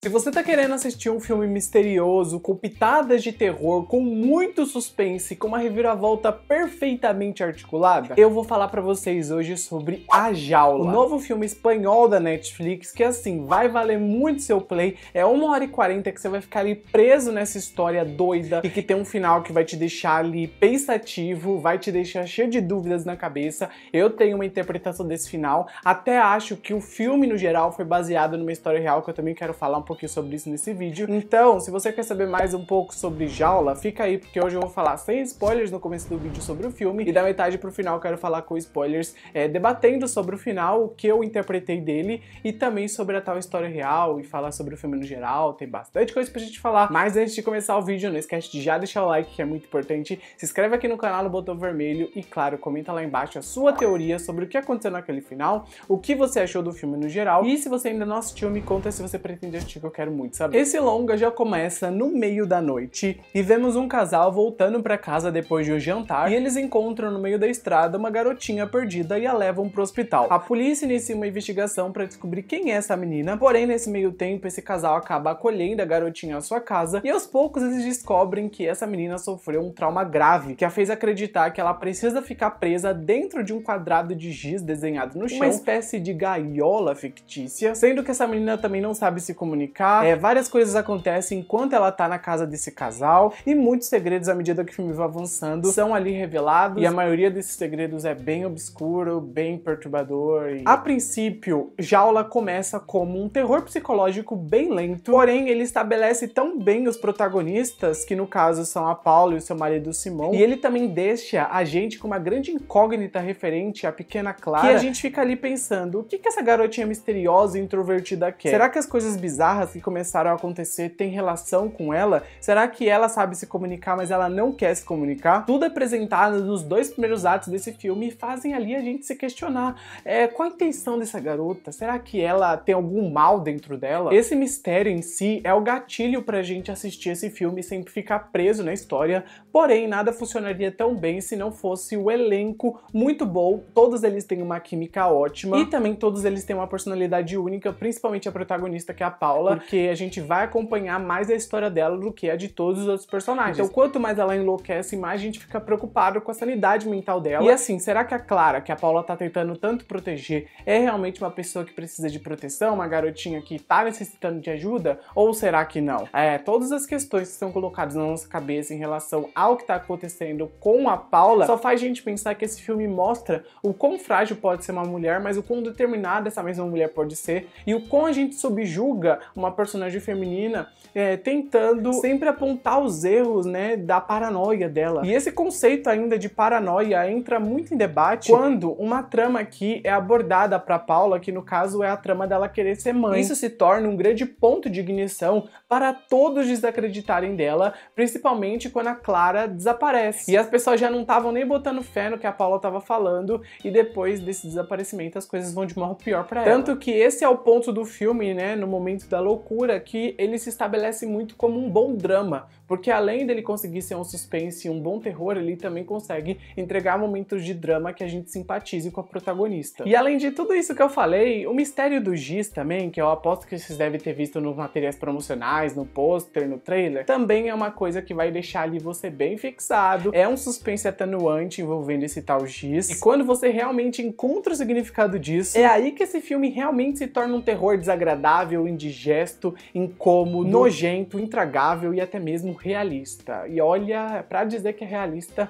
Se você tá querendo assistir um filme misterioso, com pitadas de terror, com muito suspense, com uma reviravolta perfeitamente articulada, eu vou falar para vocês hoje sobre A Jaula, o novo filme espanhol da Netflix, que assim, vai valer muito seu play, é uma hora e quarenta que você vai ficar ali preso nessa história doida e que tem um final que vai te deixar ali pensativo, vai te deixar cheio de dúvidas na cabeça. Eu tenho uma interpretação desse final, até acho que o filme no geral foi baseado numa história real que eu também quero falar um pouquinho sobre isso nesse vídeo. Então, se você quer saber mais um pouco sobre Jaula, fica aí, porque hoje eu vou falar sem spoilers no começo do vídeo sobre o filme, e da metade pro final quero falar com spoilers, é, debatendo sobre o final, o que eu interpretei dele, e também sobre a tal história real, e falar sobre o filme no geral, tem bastante coisa pra gente falar. Mas antes de começar o vídeo, não esquece de já deixar o like, que é muito importante, se inscreve aqui no canal no botão vermelho, e claro, comenta lá embaixo a sua teoria sobre o que aconteceu naquele final, o que você achou do filme no geral, e se você ainda não assistiu, me conta se você pretende assistir que eu quero muito saber. Esse longa já começa no meio da noite e vemos um casal voltando para casa depois de um jantar e eles encontram no meio da estrada uma garotinha perdida e a levam pro hospital. A polícia inicia uma investigação para descobrir quem é essa menina, porém nesse meio tempo esse casal acaba acolhendo a garotinha à sua casa e aos poucos eles descobrem que essa menina sofreu um trauma grave que a fez acreditar que ela precisa ficar presa dentro de um quadrado de giz desenhado no chão, uma espécie de gaiola fictícia, sendo que essa menina também não sabe se comunicar comunicar. É, várias coisas acontecem enquanto ela tá na casa desse casal e muitos segredos à medida que o filme vai avançando são ali revelados e a maioria desses segredos é bem obscuro, bem perturbador. E... A princípio, Jaula começa como um terror psicológico bem lento, porém ele estabelece tão bem os protagonistas, que no caso são a Paula e o seu marido Simão, e ele também deixa a gente com uma grande incógnita referente à pequena Clara, que a gente fica ali pensando, o que que essa garotinha misteriosa e introvertida quer? Será que as coisas bizarras bizarras que começaram a acontecer têm relação com ela? Será que ela sabe se comunicar, mas ela não quer se comunicar? Tudo é apresentado nos dois primeiros atos desse filme fazem ali a gente se questionar. É, qual a intenção dessa garota? Será que ela tem algum mal dentro dela? Esse mistério em si é o gatilho pra gente assistir esse filme e sempre ficar preso na história, porém nada funcionaria tão bem se não fosse o elenco muito bom, todos eles têm uma química ótima e também todos eles têm uma personalidade única, principalmente a protagonista que é a Paula, dela, porque a gente vai acompanhar mais a história dela do que a de todos os outros personagens. Então, quanto mais ela enlouquece, mais a gente fica preocupado com a sanidade mental dela. E assim, será que a Clara, que a Paula tá tentando tanto proteger, é realmente uma pessoa que precisa de proteção, uma garotinha que tá necessitando de ajuda? Ou será que não? É, todas as questões que são colocadas na nossa cabeça em relação ao que tá acontecendo com a Paula só faz a gente pensar que esse filme mostra o quão frágil pode ser uma mulher, mas o quão determinada essa mesma mulher pode ser e o quão a gente subjuga uma personagem feminina é, tentando sempre apontar os erros, né, da paranoia dela. E esse conceito ainda de paranoia entra muito em debate quando uma trama aqui é abordada para Paula, que no caso é a trama dela querer ser mãe. Isso se torna um grande ponto de ignição para todos desacreditarem dela, principalmente quando a Clara desaparece. E as pessoas já não estavam nem botando fé no que a Paula estava falando, e depois desse desaparecimento as coisas vão de mal pior para ela. Tanto que esse é o ponto do filme, né, no momento da loucura que ele se estabelece muito como um bom drama, porque além dele conseguir ser um suspense e um bom terror, ele também consegue entregar momentos de drama que a gente simpatize com a protagonista. E além de tudo isso que eu falei, o mistério do Giz também, que eu aposto que vocês devem ter visto nos materiais promocionais, no pôster, no trailer, também é uma coisa que vai deixar ali você bem fixado. É um suspense atenuante envolvendo esse tal Giz. E quando você realmente encontra o significado disso, é aí que esse filme realmente se torna um terror desagradável, indigesto, incômodo, nojento, intragável e até mesmo realista. E olha, para dizer que é realista,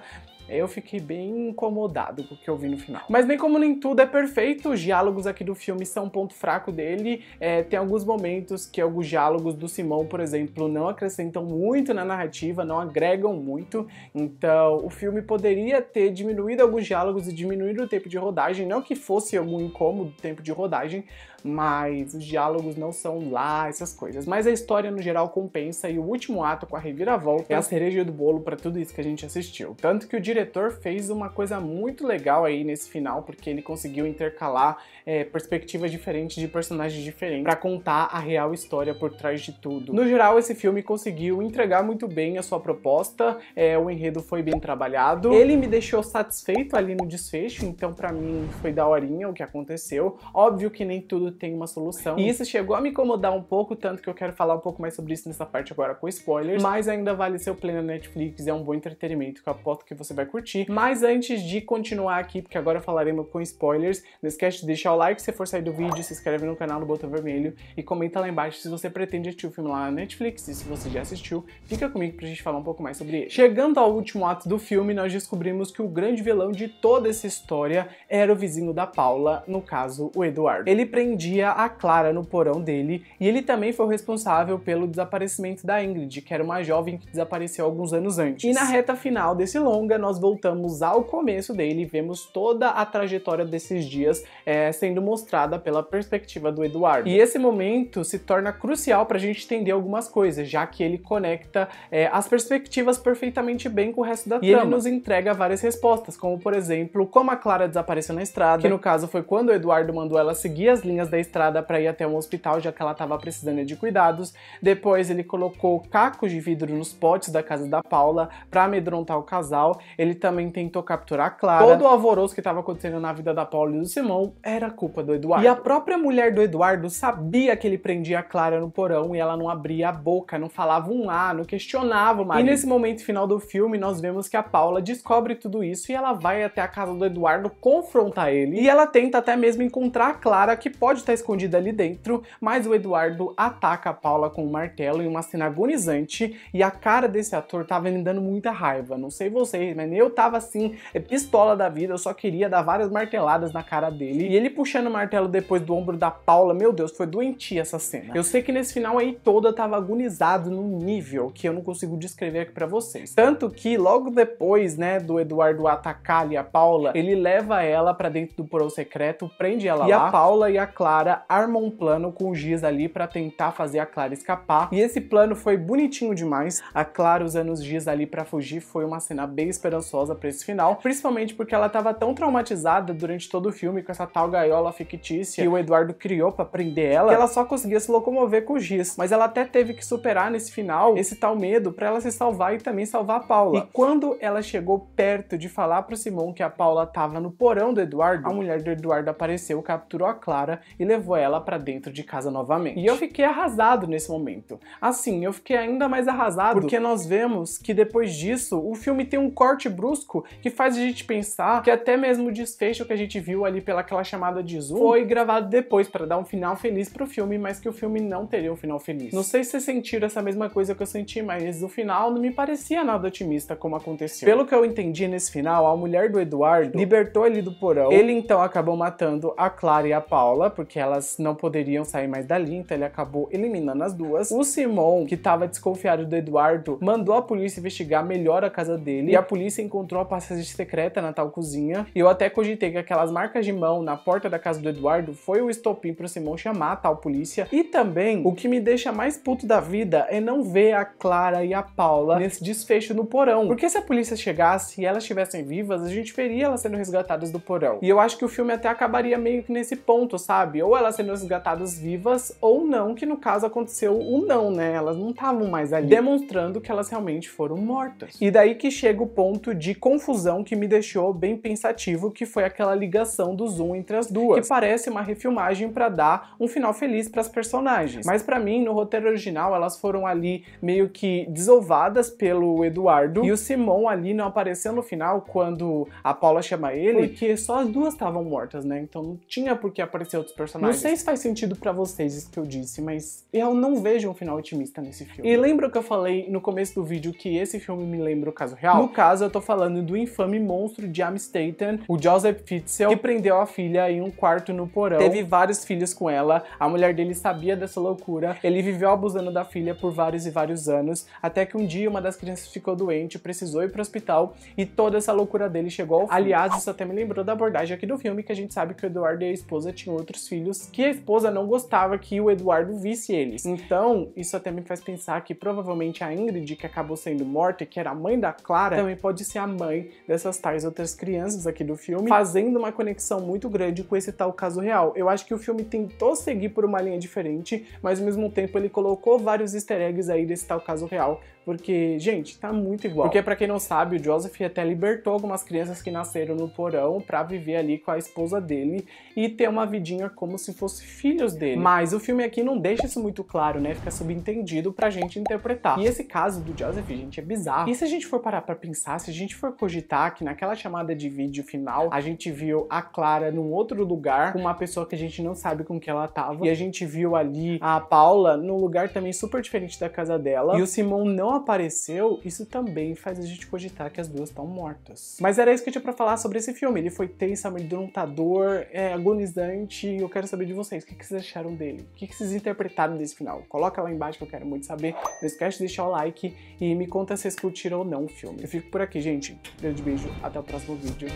eu fiquei bem incomodado com o que eu vi no final. Mas nem como nem tudo é perfeito, os diálogos aqui do filme são um ponto fraco dele. É, tem alguns momentos que alguns diálogos do Simão, por exemplo, não acrescentam muito na narrativa, não agregam muito. Então o filme poderia ter diminuído alguns diálogos e diminuído o tempo de rodagem. Não que fosse algum incômodo o tempo de rodagem, mas os diálogos não são lá, essas coisas. Mas a história no geral compensa e o último ato com a reviravolta é a cereja do bolo para tudo isso que a gente assistiu. Tanto que o diretor fez uma coisa muito legal aí nesse final, porque ele conseguiu intercalar é, perspectivas diferentes de personagens diferentes para contar a real história por trás de tudo. No geral, esse filme conseguiu entregar muito bem a sua proposta, é, o enredo foi bem trabalhado. Ele me deixou satisfeito ali no desfecho, então para mim foi daorinha o que aconteceu. Óbvio que nem tudo tudo tem uma solução. E isso chegou a me incomodar um pouco, tanto que eu quero falar um pouco mais sobre isso nessa parte agora com spoilers, mas ainda vale seu o plano Netflix, é um bom entretenimento que eu aposto que você vai curtir. Mas antes de continuar aqui, porque agora falaremos com spoilers, não esquece de deixar o like se for sair do vídeo, se inscreve no canal no botão vermelho e comenta lá embaixo se você pretende assistir o filme lá na Netflix e se você já assistiu, fica comigo pra gente falar um pouco mais sobre ele. Chegando ao último ato do filme, nós descobrimos que o grande vilão de toda essa história era o vizinho da Paula, no caso, o Eduardo. Ele prendeu prendia a Clara no porão dele, e ele também foi o responsável pelo desaparecimento da Ingrid, que era uma jovem que desapareceu alguns anos antes. E na reta final desse longa, nós voltamos ao começo dele e vemos toda a trajetória desses dias é, sendo mostrada pela perspectiva do Eduardo. E esse momento se torna crucial para a gente entender algumas coisas, já que ele conecta é, as perspectivas perfeitamente bem com o resto da e trama. ele nos entrega várias respostas, como por exemplo, como a Clara desapareceu na estrada, que no caso foi quando o Eduardo mandou ela seguir as linhas da estrada para ir até um hospital, já que ela estava precisando de cuidados. Depois ele colocou cacos de vidro nos potes da casa da Paula para amedrontar o casal. Ele também tentou capturar a Clara. Todo o alvoroço que estava acontecendo na vida da Paula e do Simão era culpa do Eduardo. E a própria mulher do Eduardo sabia que ele prendia a Clara no porão e ela não abria a boca, não falava um A, não questionava o marido. E nesse momento final do filme, nós vemos que a Paula descobre tudo isso e ela vai até a casa do Eduardo confrontar ele. E ela tenta até mesmo encontrar a Clara, que pode pode estar escondida ali dentro, mas o Eduardo ataca a Paula com um martelo em uma cena agonizante, e a cara desse ator tava tá me dando muita raiva. Não sei vocês, mas eu tava assim, é pistola da vida, eu só queria dar várias marteladas na cara dele. E ele puxando o martelo depois do ombro da Paula, meu Deus, foi doentia essa cena. Eu sei que nesse final aí toda tava agonizado num nível que eu não consigo descrever aqui pra vocês. Tanto que logo depois, né, do Eduardo atacar ali a Paula, ele leva ela para dentro do porão secreto, prende ela e lá. E a Paula e a Clara clara, arma um plano com o giz ali para tentar fazer a Clara escapar. E esse plano foi bonitinho demais. A Clara usando os giz ali para fugir foi uma cena bem esperançosa para esse final, principalmente porque ela estava tão traumatizada durante todo o filme com essa tal gaiola fictícia que o Eduardo criou para prender ela, que ela só conseguia se locomover com o giz. Mas ela até teve que superar nesse final esse tal medo para ela se salvar e também salvar a Paula. E quando ela chegou perto de falar pro Simon que a Paula tava no porão do Eduardo, a mulher do Eduardo apareceu, capturou a Clara e levou ela para dentro de casa novamente. E eu fiquei arrasado nesse momento. Assim, eu fiquei ainda mais arrasado porque nós vemos que depois disso o filme tem um corte brusco que faz a gente pensar que até mesmo o desfecho que a gente viu ali pelaquela chamada de zoom foi gravado depois para dar um final feliz pro filme, mas que o filme não teria um final feliz. Não sei se vocês sentiram essa mesma coisa que eu senti, mas o final não me parecia nada otimista como aconteceu. Pelo que eu entendi nesse final, a mulher do Eduardo libertou ele do porão. Ele então acabou matando a Clara e a Paula, porque que elas não poderiam sair mais dali, então ele acabou eliminando as duas. O Simon, que estava desconfiado do Eduardo, mandou a polícia investigar melhor a casa dele e a polícia encontrou a passagem secreta na tal cozinha. E eu até cogitei que aquelas marcas de mão na porta da casa do Eduardo foi o estopim pro Simon chamar a tal polícia. E também, o que me deixa mais puto da vida é não ver a Clara e a Paula nesse desfecho no porão. Porque se a polícia chegasse e elas estivessem vivas, a gente veria elas sendo resgatadas do porão. E eu acho que o filme até acabaria meio que nesse ponto, sabe? sabe? Ou elas sendo resgatadas vivas ou não, que no caso aconteceu o não, né? Elas não estavam mais ali, demonstrando que elas realmente foram mortas. E daí que chega o ponto de confusão que me deixou bem pensativo, que foi aquela ligação do zoom entre as duas, que parece uma refilmagem para dar um final feliz para as personagens. Mas para mim, no roteiro original, elas foram ali meio que desovadas pelo Eduardo e o Simon ali não apareceu no final quando a Paula chama ele, porque só as duas estavam mortas, né? Então não tinha por que aparecer outros personagens personagens. Não sei se faz sentido para vocês isso que eu disse, mas eu não vejo um final otimista nesse filme. E lembra que eu falei no começo do vídeo que esse filme me lembra o caso real? No caso, eu tô falando do infame monstro de Amstaten, o Joseph Fitzel, que prendeu a filha em um quarto no porão. Teve vários filhos com ela, a mulher dele sabia dessa loucura, ele viveu abusando da filha por vários e vários anos, até que um dia uma das crianças ficou doente, precisou ir pro hospital e toda essa loucura dele chegou ao fim. Aliás, isso até me lembrou da abordagem aqui do filme, que a gente sabe que o Eduardo e a esposa tinham outros filhos que a esposa não gostava que o Eduardo visse eles. Então, isso até me faz pensar que provavelmente a Ingrid, que acabou sendo morta, que era a mãe da Clara, também pode ser a mãe dessas tais outras crianças aqui do filme, fazendo uma conexão muito grande com esse tal caso real. Eu acho que o filme tentou seguir por uma linha diferente, mas ao mesmo tempo ele colocou vários easter eggs aí desse tal caso real porque, gente, tá muito igual. Porque, para quem não sabe, o Joseph até libertou algumas crianças que nasceram no porão para viver ali com a esposa dele e ter uma vidinha como se fossem filhos dele. Mas o filme aqui não deixa isso muito claro, né? Fica subentendido pra gente interpretar. E esse caso do Joseph, gente, é bizarro. E se a gente for parar pra pensar, se a gente for cogitar que naquela chamada de vídeo final, a gente viu a Clara num outro lugar com uma pessoa que a gente não sabe com que ela tava. E a gente viu ali a Paula num lugar também super diferente da casa dela. E o Simon não apareceu, isso também faz a gente cogitar que as duas estão mortas. Mas era isso que eu tinha pra falar sobre esse filme. Ele foi tenso, amedrontador, é, agonizante. Eu quero saber de vocês, o que, vocês acharam dele? O que, que vocês interpretaram desse final? Coloca lá embaixo que eu quero muito saber. Não esquece de deixar o like e me conta se vocês curtiram ou não o filme. Eu fico por aqui, gente. Grande beijo, até o próximo vídeo.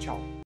Tchau.